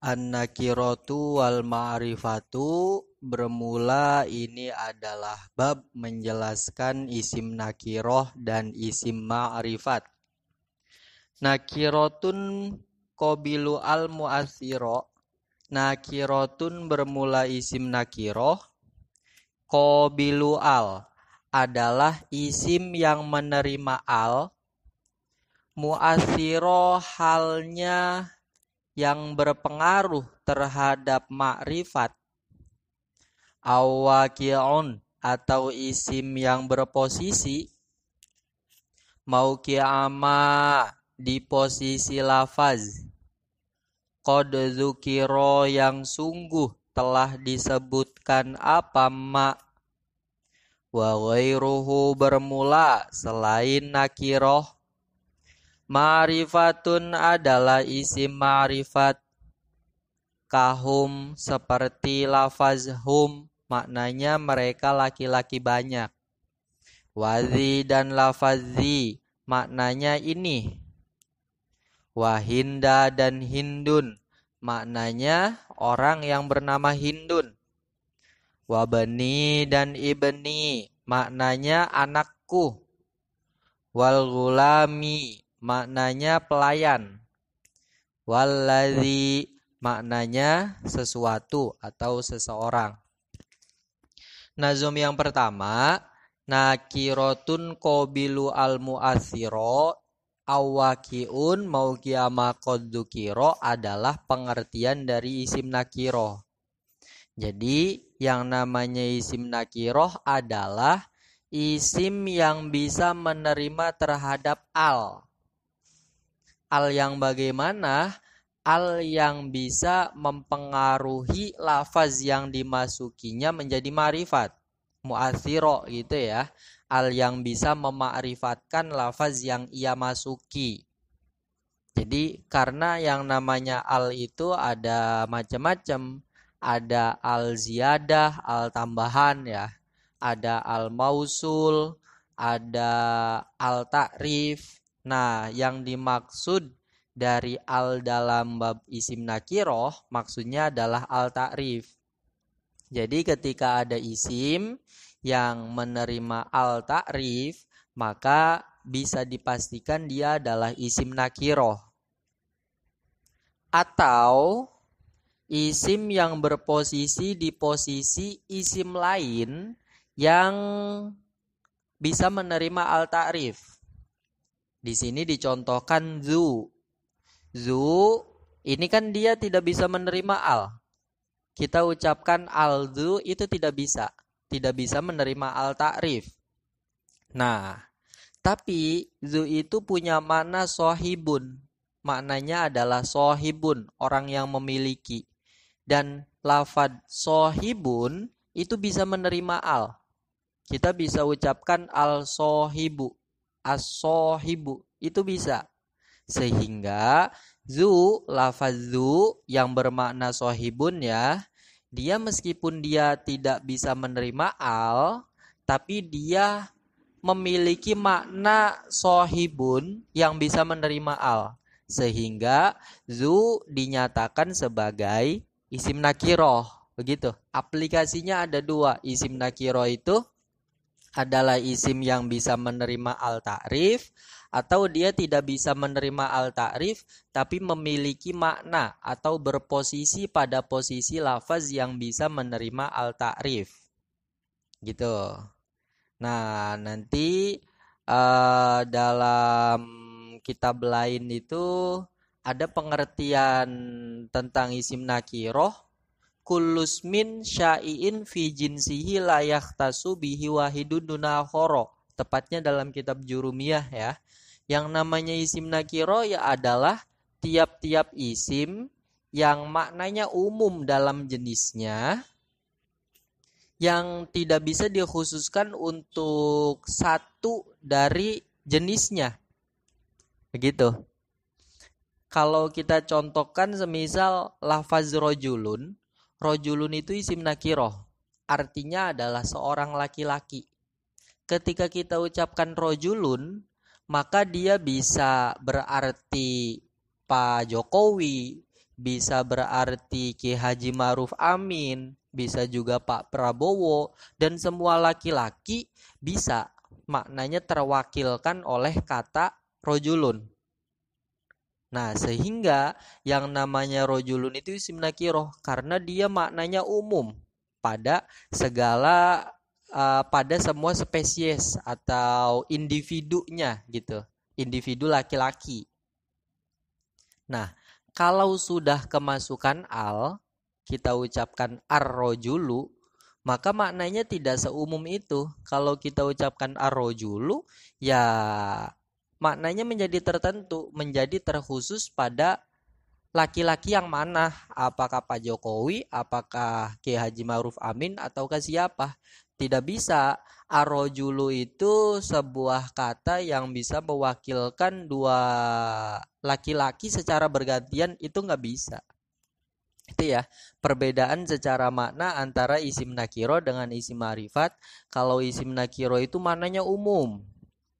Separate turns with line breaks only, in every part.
An-Nakiratu wal Ma'rifatu bermula ini adalah bab menjelaskan isim nakiroh dan isim ma'rifat. Nakirotun kobilu al muasiro. Nakirotun bermula isim nakiroh. Kobilu al adalah isim yang menerima al. Muasiro halnya yang berpengaruh terhadap makrifat awakion atau isim yang berposisi mau di posisi lafaz kodzukiro yang sungguh telah disebutkan apa mak wa ghairuhu bermula selain nakiroh Marifatun adalah isi marifat. Kahum seperti lafaz hum, maknanya mereka laki-laki banyak. Wazi dan lafazi, maknanya ini. Wahinda dan Hindun, maknanya orang yang bernama Hindun. Wabani dan ibni, maknanya anakku. Wal maknanya pelayan. waladi maknanya sesuatu atau seseorang. Nazom yang pertama, nakirotun kobilu al muasiro awakiun mau kiamakodukiro adalah pengertian dari isim nakiro. Jadi yang namanya isim nakiro adalah isim yang bisa menerima terhadap al al yang bagaimana al yang bisa mempengaruhi lafaz yang dimasukinya menjadi marifat muasiro gitu ya al yang bisa memakrifatkan lafaz yang ia masuki jadi karena yang namanya al itu ada macam-macam ada al ziyadah al tambahan ya ada al mausul ada al takrif Nah, yang dimaksud dari al dalam bab isim nakiroh maksudnya adalah al ta'rif. Jadi ketika ada isim yang menerima al ta'rif, maka bisa dipastikan dia adalah isim nakiroh. Atau isim yang berposisi di posisi isim lain yang bisa menerima al ta'rif. Di sini dicontohkan zu. Zu ini kan dia tidak bisa menerima al. Kita ucapkan al zu itu tidak bisa. Tidak bisa menerima al ta'rif. Nah, tapi zu itu punya makna sohibun. Maknanya adalah sohibun, orang yang memiliki. Dan lafad sohibun itu bisa menerima al. Kita bisa ucapkan al sohibu asohibu itu bisa sehingga zu lafaz zu yang bermakna sohibun ya dia meskipun dia tidak bisa menerima al tapi dia memiliki makna sohibun yang bisa menerima al sehingga zu dinyatakan sebagai isim nakiroh begitu aplikasinya ada dua isim nakiroh itu adalah isim yang bisa menerima al-ta'rif atau dia tidak bisa menerima al-ta'rif tapi memiliki makna atau berposisi pada posisi lafaz yang bisa menerima al-ta'rif. Gitu. Nah, nanti uh, dalam kitab lain itu ada pengertian tentang isim nakiroh kulusmin min syai'in fi jinsihi layak tasubihi wahidun dunahoro. Tepatnya dalam kitab jurumiyah ya. Yang namanya isim nakiro ya adalah tiap-tiap isim yang maknanya umum dalam jenisnya yang tidak bisa dikhususkan untuk satu dari jenisnya. Begitu. Kalau kita contohkan semisal lafaz rojulun, Rojulun itu isim nakiroh. Artinya adalah seorang laki-laki. Ketika kita ucapkan rojulun, maka dia bisa berarti Pak Jokowi, bisa berarti Ki Haji Maruf Amin, bisa juga Pak Prabowo, dan semua laki-laki bisa maknanya terwakilkan oleh kata rojulun. Nah, sehingga yang namanya rojulun itu isim nakiroh karena dia maknanya umum pada segala uh, pada semua spesies atau individunya gitu. Individu laki-laki. Nah, kalau sudah kemasukan al, kita ucapkan ar-rojulu, maka maknanya tidak seumum itu. Kalau kita ucapkan ar-rojulu, ya maknanya menjadi tertentu, menjadi terkhusus pada laki-laki yang mana? Apakah Pak Jokowi, apakah Kiai Haji Ma'ruf Amin atau ke siapa? Tidak bisa. Arojulu itu sebuah kata yang bisa mewakilkan dua laki-laki secara bergantian itu nggak bisa. Itu ya, perbedaan secara makna antara isim nakiro dengan isim marifat. Kalau isim nakiro itu maknanya umum,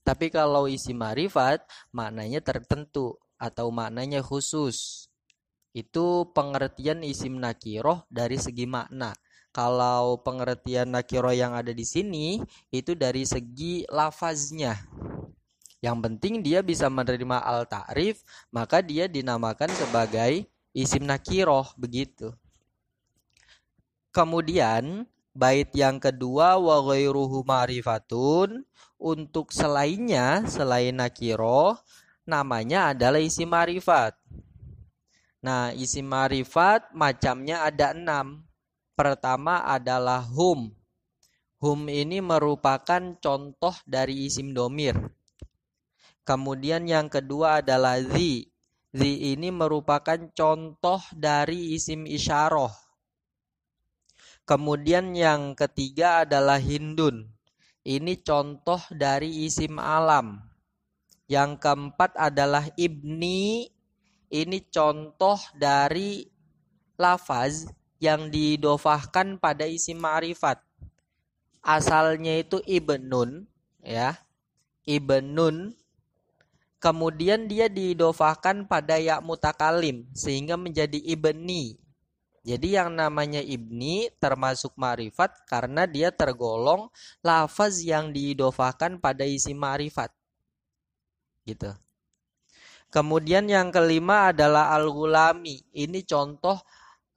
tapi kalau isi marifat maknanya tertentu atau maknanya khusus. Itu pengertian isim nakiroh dari segi makna. Kalau pengertian nakiroh yang ada di sini itu dari segi lafaznya. Yang penting dia bisa menerima al-ta'rif, maka dia dinamakan sebagai isim nakiroh begitu. Kemudian bait yang kedua wa ghairuhu ma'rifatun untuk selainnya, selain nakiro, namanya adalah isim marifat. Nah, isim marifat macamnya ada enam. Pertama adalah hum. Hum ini merupakan contoh dari isim domir. Kemudian yang kedua adalah zi. Zi ini merupakan contoh dari isim isyarah. Kemudian yang ketiga adalah hindun. Ini contoh dari isim alam. Yang keempat adalah ibni. Ini contoh dari lafaz yang didofahkan pada isim ma'rifat. Asalnya itu ibnun, ya. Ibnun kemudian dia didofahkan pada ya mutakalim sehingga menjadi ibni jadi yang namanya ibni termasuk marifat karena dia tergolong lafaz yang diidofakan pada isi marifat. Gitu. Kemudian yang kelima adalah al-gulami. Ini contoh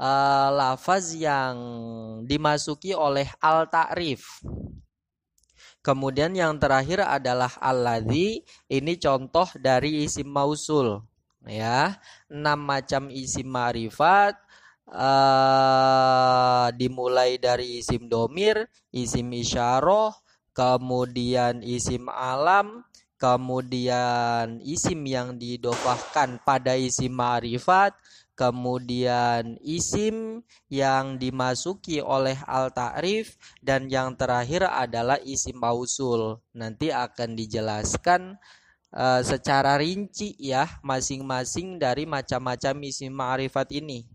uh, lafaz yang dimasuki oleh al-ta'rif. Kemudian yang terakhir adalah al ladhi Ini contoh dari isim mausul. Ya, enam macam isim marifat, uh, dimulai dari isim domir, isim isyaroh, kemudian isim alam, kemudian isim yang didofahkan pada isim ma'rifat, kemudian isim yang dimasuki oleh al-ta'rif, dan yang terakhir adalah isim mausul. Nanti akan dijelaskan eh, secara rinci ya masing-masing dari macam-macam isim ma'rifat ini.